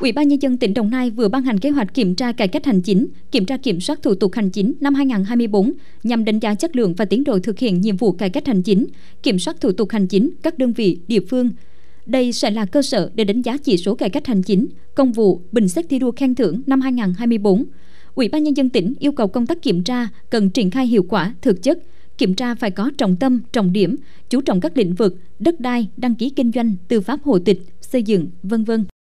Ủy ban Nhân dân tỉnh Đồng Nai vừa ban hành kế hoạch kiểm tra cải cách hành chính, kiểm tra kiểm soát thủ tục hành chính năm 2024 nhằm đánh giá chất lượng và tiến độ thực hiện nhiệm vụ cải cách hành chính, kiểm soát thủ tục hành chính các đơn vị, địa phương. Đây sẽ là cơ sở để đánh giá chỉ số cải cách hành chính, công vụ, bình xét thi đua khen thưởng năm 2024. Ủy ban Nhân dân tỉnh yêu cầu công tác kiểm tra cần triển khai hiệu quả, thực chất, kiểm tra phải có trọng tâm, trọng điểm, chú trọng các lĩnh vực đất đai, đăng ký kinh doanh, tư pháp hộ tịch, xây dựng, vân vân.